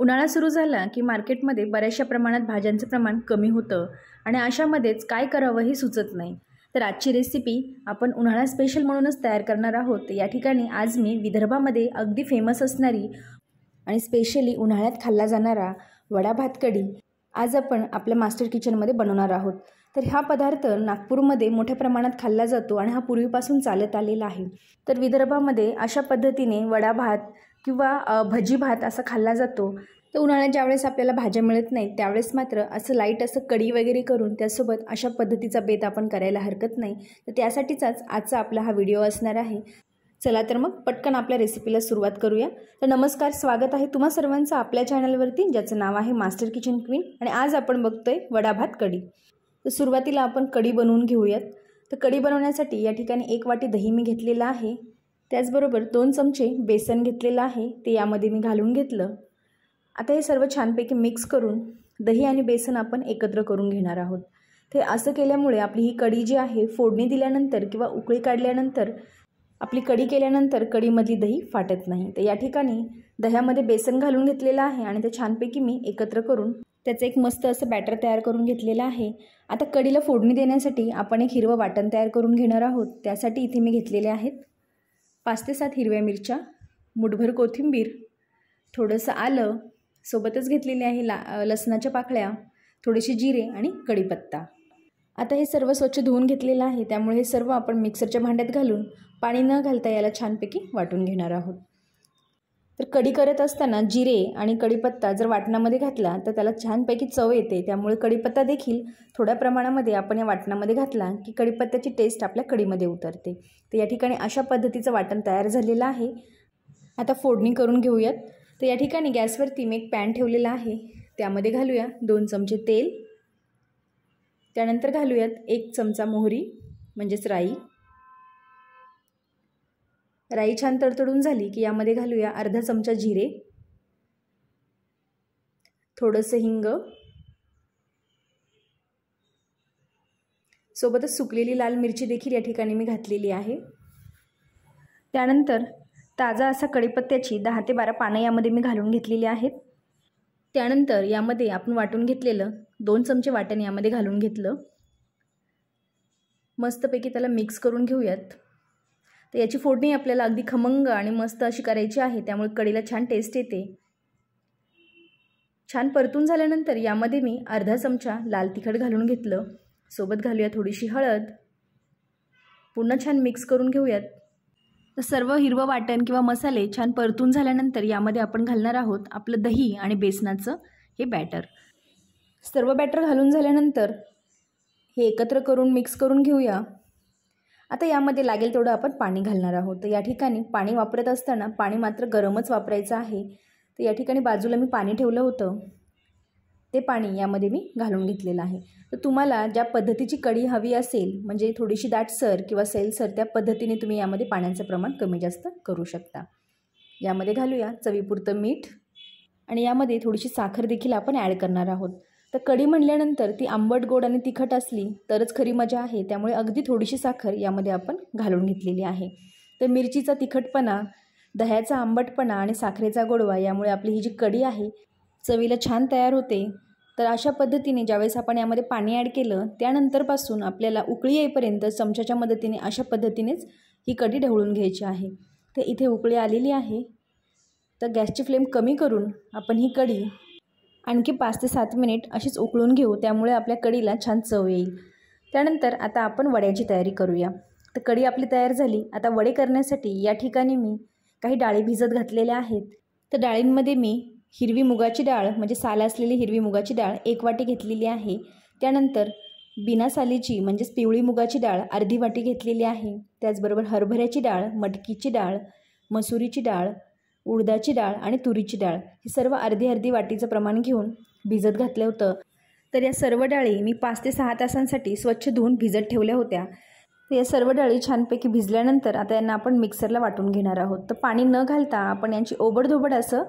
उन्हाळा सुरू झाला की मार्केटमध्ये बऱ्याचशा प्रमाणात भाज्यांचं प्रमाण कमी होतं आणि अशामध्येच काय करावं हे सुचत नाही तर आजची रेसिपी आपण उन्हाळा स्पेशल म्हणूनच तयार करणार आहोत या ठिकाणी आज मी विदर्भामध्ये अगदी फेमस असणारी आणि स्पेशली उन्हाळ्यात खाल्ला जाणारा वडा भात कढी आज आपण आपल्या मास्टर किचनमध्ये बनवणार आहोत तर हा पदार्थ नागपूरमध्ये मोठ्या प्रमाणात खाल्ला जातो आणि हा पूर्वीपासून चालत आलेला आहे तर विदर्भामध्ये अशा पद्धतीने वडा भात किंवा भजी भात असा खाल्ला जातो तर उन्हाळ्यात ज्यावेळेस आपल्याला भाज्या मिळत नाहीत त्यावेळेस मात्र असं लाईट असं कडी वगैरे करून त्यासोबत अशा पद्धतीचा बेत आपण करायला हरकत नाही तर त्यासाठीचाच आजचा आपला हा व्हिडिओ असणार आहे चला तर मग पटकन आपल्या रेसिपीला सुरुवात करूया तर नमस्कार स्वागत आहे तुम्हा सर्वांचं आपल्या चॅनलवरती ज्याचं नाव आहे मास्टर किचन क्वीन आणि आज आपण बघतोय वडा भात कढी तर सुरुवातीला आपण कढी बनवून घेऊयात तर कढी बनवण्यासाठी या ठिकाणी एक वाटी दही मी घेतलेला आहे त्याचबरोबर दोन चमचे बेसन घेतलेलं आहे ते यामध्ये मी घालून घेतलं आता हे सर्व छानपैकी मिक्स करून दही आणि बेसन आपण एकत्र करून घेणार आहोत ते असं केल्यामुळे आपली ही कढी जी आहे फोडणी दिल्यानंतर किंवा उकळी काढल्यानंतर आपली कढी केल्यानंतर कढीमधली दही फाटत नाही तर या ठिकाणी दह्यामध्ये बेसन घालून घेतलेलं आहे आणि ते छानपैकी मी एकत्र करून त्याचं एक मस्त असं बॅटर तयार करून घेतलेलं आहे आता कढीला फोडणी देण्यासाठी आपण एक हिरवं वाटण तयार करून घेणार आहोत त्यासाठी इथे मी घेतलेले आहेत पाच ते सात हिरव्या मिरच्या मुठभर कोथिंबीर थोडंसं आलं सोबतच घेतलेली आहे ला लसणाच्या पाकळ्या थोडेसे जिरे आणि कढीपत्ता आता हे सर्व स्वच्छ धुवून घेतलेलं आहे त्यामुळे हे सर्व आपण मिक्सरच्या भांड्यात घालून पाणी न घालता याला छानपैकी वाटून घेणार आहोत तर कढी करत असताना जिरे आणि कढीपत्ता जर वाटणामध्ये घातला तर त्याला छानपैकी चव येते त्यामुळे कढीपत्ता देखील थोड्या प्रमाणामध्ये आपण या वाटणामध्ये घातला की कढीपत्त्याची टेस्ट आपल्या कढीमध्ये उतरते तर या ठिकाणी अशा पद्धतीचं वाटण तयार झालेलं आहे आता फोडणी करून घेऊयात तर या ठिकाणी गॅसवरती मी एक पॅन ठेवलेला आहे त्यामध्ये घालूया दोन चमचे तेल त्यानंतर घालूयात एक चमचा मोहरी म्हणजेच राई राई छान तडतडून झाली की यामध्ये घालूया अर्धा चमचा जिरे थोडंसं हिंग सोबतच सुकलेली लाल मिरची देखील या ठिकाणी मी घातलेली आहे त्यानंतर ताजा असा कढीपत्त्याची दहा ते बारा पानं यामध्ये मी घालून घेतलेली आहेत त्यानंतर यामध्ये आपण वाटून घेतलेलं दोन चमचे वाटण यामध्ये घालून घेतलं मस्तपैकी त्याला मिक्स करून घेऊयात तर याची फोडणी आपल्याला अगदी खमंग आणि मस्त अशी करायची आहे त्यामुळे कडीला छान टेस्ट येते छान परतून झाल्यानंतर यामध्ये मी अर्धा चमचा लाल तिखट घालून घेतलं सोबत घालूया थोडीशी हळद पुन्हा छान मिक्स करून घेऊयात तर सर्व हिरवं वाटण किंवा मसाले छान परतून झाल्यानंतर यामध्ये आपण घालणार आहोत आपलं दही आणि बेसनाचं हे बॅटर सर्व बॅटर घालून झाल्यानंतर हे एकत्र करून मिक्स करून घेऊया आता यामध्ये लागेल तेवढं आपण पाणी घालणार आहोत तर या ठिकाणी पाणी वापरत असताना पाणी मात्र गरमच वापरायचं आहे तर या ठिकाणी बाजूला मी पाणी ठेवलं होतं ते पाणी यामध्ये मी घालून घेतलेलं आहे तर तुम्हाला ज्या पद्धतीची कढी हवी असेल म्हणजे थोडीशी दाटसर किंवा सैलसर त्या पद्धतीने तुम्ही यामध्ये पाण्याचं प्रमाण कमी जास्त करू शकता यामध्ये घालूया चवीपुरतं मीठ आणि यामध्ये थोडीशी साखर देखील आपण ॲड करणार आहोत तर कढी म्हणल्यानंतर ती आंबट गोड आणि तिखट असली तरच खरी मजा आहे त्यामुळे अगदी थोडीशी साखर यामध्ये आपण घालून घेतलेली आहे तर मिरचीचा तिखटपणा दह्याचा आंबटपणा आणि साखरेचा गोडवा यामुळे आपली ही जी कढी आहे चवीला छान तयार होते तर अशा पद्धतीने ज्यावेळेस आपण यामध्ये पाणी ॲड केलं त्यानंतरपासून आपल्याला उकळी येईपर्यंत चमच्याच्या मदतीने अशा पद्धतीनेच ही कढी ढवळून घ्यायची आहे तर इथे उकळी आलेली आहे तर गॅसची फ्लेम कमी करून आपण ही कढी आणखी पाच ते सात मिनिट अशीच उकळून घेऊ त्यामुळे आपल्या कडीला छान चव येईल त्यानंतर आता आपण वड्याची तयारी करूया तर कढी आपली तयार झाली आता वडे करण्यासाठी या ठिकाणी मी काही डाळी भिजत घातलेल्या आहेत तर डाळींमध्ये मी हिरवी मुगाची डाळ म्हणजे साल असलेली हिरवी मुगाची डाळ एक वाटी घेतलेली आहे त्यानंतर बिना सालीची म्हणजेच पिवळी मुगाची डाळ अर्धी वाटी घेतलेली आहे त्याचबरोबर हरभऱ्याची डाळ मटकीची डाळ मसुरीची डाळ उडदाची डाळ आणि तुरीची डाळ हे सर्व अर्धी अर्धी वाटीचं प्रमाण घेऊन भिजत घातलं होतं तर या सर्व डाळी मी पाच ते सहा तासांसाठी स्वच्छ धुवून भिजत ठेवल्या होत्या तर या सर्व डाळी छानपैकी भिजल्यानंतर आता यांना आपण मिक्सरला वाटून घेणार आहोत तर पाणी न घालता आपण यांची ओबडधोबड असं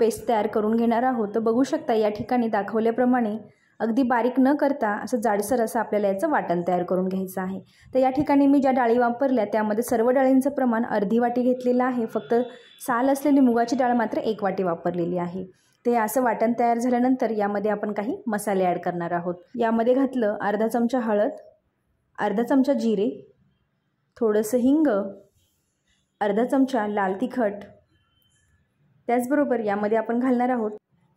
पेस्ट तयार करून घेणार आहोत तर बघू शकता या ठिकाणी दाखवल्याप्रमाणे अगदी बारीक न करता असं जाडसर असं आपल्याला याचं वाटण तयार करून घ्यायचं आहे तर या ठिकाणी मी ज्या डाळी वापरल्या त्यामध्ये सर्व डाळींचं प्रमाण अर्धी वाटी घेतलेलं आहे फक्त साल असलेली मुगाची डाळ मात्र एक वाटी वापरलेली आहे ते असं वाटण तयार झाल्यानंतर यामध्ये आपण काही मसाले ॲड करणार आहोत यामध्ये घातलं अर्धा चमचा हळद अर्धा चमचा जिरे थोडंसं हिंग अर्धा चमचा लाल तिखट त्याचबरोबर यामध्ये आपण घालणार आहोत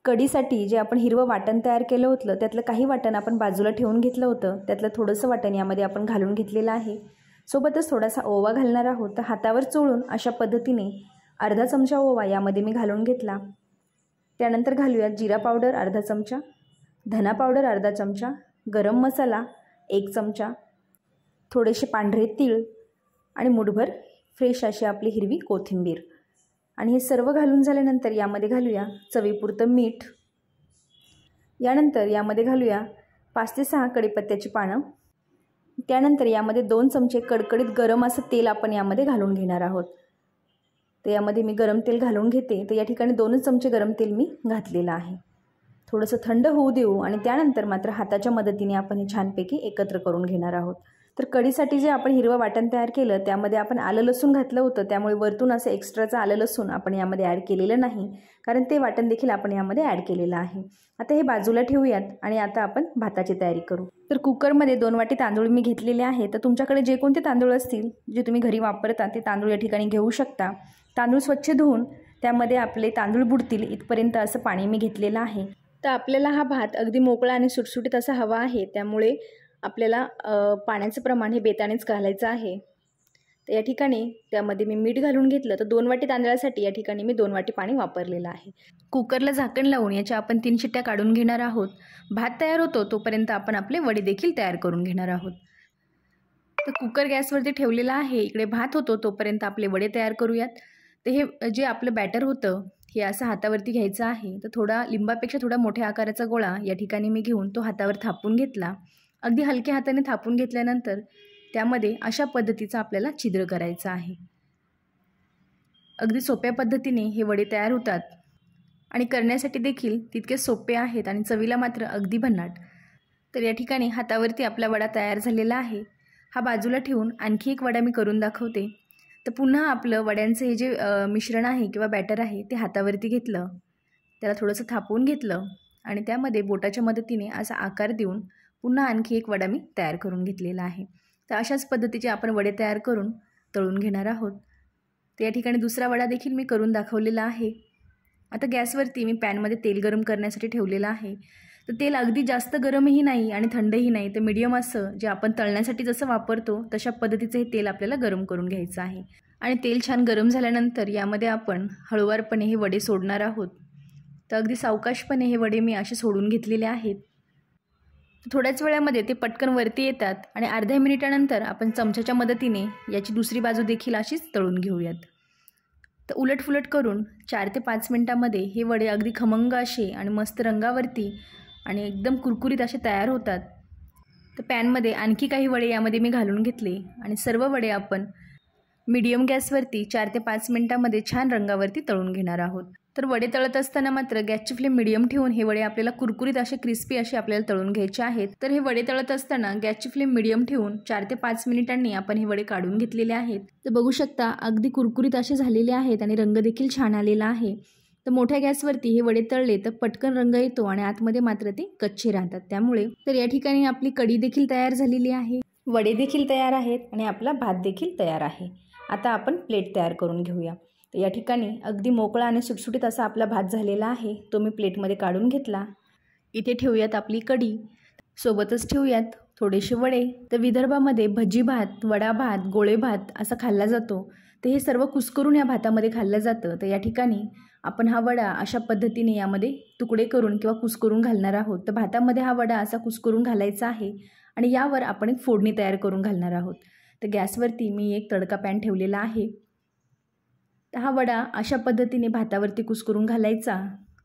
कढीसाठी जे आपण हिरवं वाटण तयार केलं होतं त्यातलं काही वाटण आपण बाजूला ठेवून घेतलं होतं त्यातलं थोडंसं वाटण यामध्ये आपण घालून घेतलेलं आहे सोबतच थोडासा ओवा घालणार आहोत तर हातावर चोळून अशा पद्धतीने अर्धा चमचा ओवा यामध्ये मी घालून घेतला त्यानंतर घालूयात जिरा पावडर अर्धा चमचा धना पावडर अर्धा चमचा गरम मसाला एक चमचा थोडेसे पांढरे तीळ आणि मुठभर फ्रेश अशी आपली हिरवी कोथिंबीर आणि हे सर्व घालून झाल्यानंतर यामध्ये घालूया चवीपुरतं मीठ यानंतर यामध्ये घालूया पाच ते सहा कडीपत्त्याची पानं त्यानंतर यामध्ये दोन चमचे कडकडीत गरम असं तेल आपण यामध्ये घालून घेणार आहोत तर यामध्ये मी गरम तेल घालून घेते तर या ठिकाणी दोनच चमचे गरम तेल मी घातलेलं आहे थोडंसं थंड होऊ देऊ आणि त्यानंतर मात्र हाताच्या मदतीने आपण हे छानपैकी एकत्र करून घेणार आहोत तर कढीसाठी जे आपण हिरवं वाटण तयार केलं त्यामध्ये आपण आलं लसूण घातलं होतं त्यामुळे वरतून असं एक्स्ट्राचं आलं लसूण आपण यामध्ये ॲड केलेलं नाही कारण ते वाटण देखील आपण यामध्ये ॲड केलेलं आहे आता हे बाजूला ठेवूयात आणि आता आपण भाताची तयारी करू तर कुकरमध्ये दोन वाटी तांदूळ मी घेतलेले आहे तर तुमच्याकडे जे कोणते तांदूळ असतील जे तुम्ही घरी वापरता ते तांदूळ या ठिकाणी घेऊ शकता तांदूळ स्वच्छ धुवून त्यामध्ये आपले तांदूळ बुडतील इथपर्यंत असं पाणी मी घेतलेलं आहे तर आपल्याला हा भात अगदी मोकळा आणि सुटसुटीत असा हवा आहे त्यामुळे आपल्याला पाण्याचं प्रमाण हे बेतानेच घालायचं आहे तर या ठिकाणी त्यामध्ये मी मीठ घालून घेतलं तर दोन वाटी तांदळासाठी या ठिकाणी मी दोन वाटी पाणी वापरलेलं आहे कुकरला झाकण लावून याच्या आपण तीन शिट्ट्या काढून घेणार आहोत भात तयार होतो तोपर्यंत आपण आपले वडे देखील तयार करून घेणार आहोत तर कुकर गॅसवरती ठेवलेला आहे इकडे भात होतो तोपर्यंत आपले वडे तयार करूयात तर हे जे आपलं बॅटर होतं हे असं हातावरती घ्यायचं आहे तर थोडा लिंबापेक्षा थोडा मोठ्या आकाराचा गोळा या ठिकाणी मी घेऊन तो हातावर थापून घेतला अगदी हलक्या हाताने थापून घेतल्यानंतर त्यामध्ये अशा पद्धतीचा आपल्याला छिद्र करायचं आहे अगदी सोप्या पद्धतीने हे वडे तयार होतात आणि करण्यासाठी देखील तितके सोपे आहेत आणि चवीला मात्र अगदी भन्नाट तर या ठिकाणी हातावरती आपला वडा तयार झालेला आहे हा बाजूला ठेवून आणखी एक वडा मी करून दाखवते तर पुन्हा आपलं वड्यांचं हे जे मिश्रण आहे किंवा बॅटर आहे ते हातावरती घेतलं त्याला थोडंसं थापवून घेतलं आणि त्यामध्ये बोटाच्या मदतीने असा आकार देऊन पुन्हा आणखी एक वडा मी तयार करून घेतलेला आहे तर अशाच पद्धतीचे आपण वडे तयार करून तळून घेणार आहोत तर या ठिकाणी दुसरा वडा देखील मी करून दाखवलेला आहे आता गॅसवरती मी पॅनमध्ये तेल गरम करण्यासाठी ठेवलेलं आहे तर तेल अगदी जास्त गरमही नाही आणि थंडही नाही तर मीडियम असं जे आपण तळण्यासाठी जसं वापरतो तशा पद्धतीचं हे तेल आपल्याला गरम करून घ्यायचं आहे आणि तेल छान गरम झाल्यानंतर यामध्ये आपण हळूवारपणे हे वडे सोडणार आहोत तर अगदी सावकाशपणे हे वडे मी असे सोडून घेतलेले आहेत थोड्याच वेळामध्ये ते पटकन वरती येतात आणि अर्ध्या मिनिटानंतर आपण चमच्याच्या मदतीने याची दुसरी बाजू देखील अशीच तळून घेऊयात तर उलटफुलट करून चार ते पाच मिनटामध्ये हे वडे अगदी खमंग असे आणि मस्त रंगावरती आणि एकदम कुरकुरीत असे तयार होतात तर पॅनमध्ये आणखी काही वडे यामध्ये मी घालून घेतले आणि सर्व वडे आपण मीडियम गॅसवरती चार ते पाच मिनटामध्ये छान रंगावरती तळून घेणार आहोत तर वडे तळत असताना मात्र गॅसची फ्लेम मिडियम ठेवून हे वडे आपल्याला कुरकुरीत असे क्रिस्पी असे आपल्याला तळून घ्यायचे आहेत तर हे वडे तळत असताना गॅसची फ्लेम मिडियम ठेवून चार ते पाच मिनिटांनी आपण हे वडे काढून घेतलेले आहेत तर बघू शकता अगदी कुरकुरीत असे झालेले आहेत आणि रंग देखील छान आलेला आहे तर मोठ्या गॅसवरती हे वडे तळले तर पटकन रंग येतो आणि आतमध्ये मात्र ते कच्चे राहतात त्यामुळे तर या ठिकाणी आपली कडी देखील तयार झालेली आहे वडे देखील तयार आहेत आणि आपला भात देखील तयार आहे आता आपण प्लेट तयार करून घेऊया तर या ठिकाणी अगदी मोकळा आणि सुटसुटीत असा आपला भात झालेला आहे तो मी प्लेटमध्ये काढून घेतला इथे ठेवूयात आपली कढी सोबतच ठेवूयात थोडेसे वडे तर विदर्भामध्ये भजी भात वडा भात गोळे भात असा खाल्ला जातो तर हे सर्व कुसकरून या भातामध्ये खाल्लं जातं तर या ठिकाणी आपण हा वडा अशा पद्धतीने यामध्ये तुकडे करून किंवा कुसकरून घालणार आहोत तर भातामध्ये हा वडा असा कुसकरून घालायचा आहे आणि यावर आपण एक फोडणी तयार करून घालणार आहोत तर गॅसवरती मी एक तडका पॅन ठेवलेला आहे हा वडा अशा पद्धतीने भातावरती कुसकरून घालायचा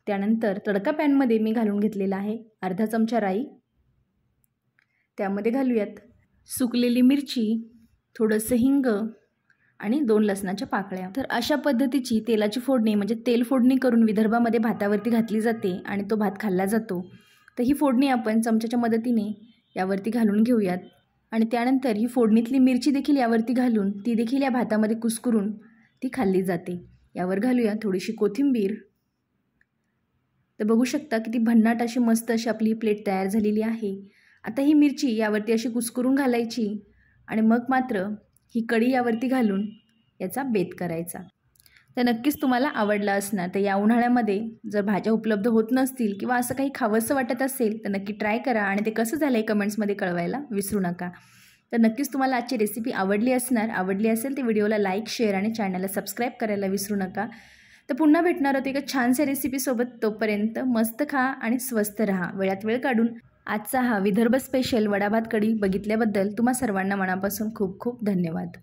त्यानंतर तडका पॅनमध्ये मी घालून घेतलेला आहे अर्धा चमचा राई त्यामध्ये घालूयात सुकलेली मिरची थोडंसं हिंग आणि दोन लसणाच्या पाकळ्या तर अशा पद्धतीची तेलाची फोडणी म्हणजे तेल फोडणी करून विदर्भामध्ये भातावरती घातली जाते आणि तो भात खाल्ला जातो तर ही फोडणी आपण चमच्याच्या मदतीने यावरती घालून घेऊयात आणि त्यानंतर ही फोडणीतली मिरची देखील यावरती घालून ती देखील या भातामध्ये कुसकरून ती खाल्ली जाते यावर घालूया थोडीशी कोथिंबीर तर बघू शकता की ती भन्नाट अशी मस्त अशी आपली प्लेट तयार झालेली आहे आता ही मिरची यावरती अशी कुसकरून घालायची आणि मग मात्र ही कढी यावरती घालून याचा बेत करायचा तर नक्कीच तुम्हाला आवडला असणार तर या उन्हाळ्यामध्ये जर भाज्या उपलब्ध होत नसतील किंवा असं काही खावंसं वाटत असेल तर नक्की ट्राय करा आणि ते कसं झालं आहे कमेंट्समध्ये कळवायला विसरू नका तर नक्कीच तुम्हाला आजची रेसिपी आवडली असणार आवडली असेल तर व्हिडिओला लाईक शेअर आणि चॅनलला सबस्क्राईब करायला विसरू नका तर पुन्हा भेटणार होते एका छानशा रेसिपीसोबत तोपर्यंत मस्त खा आणि स्वस्त राहा वेळात वेळ काढून आजचा हा विदर्भ स्पेशल वडाभात कडी बघितल्याबद्दल तुम्हा सर्वांना मनापासून खूप खूप धन्यवाद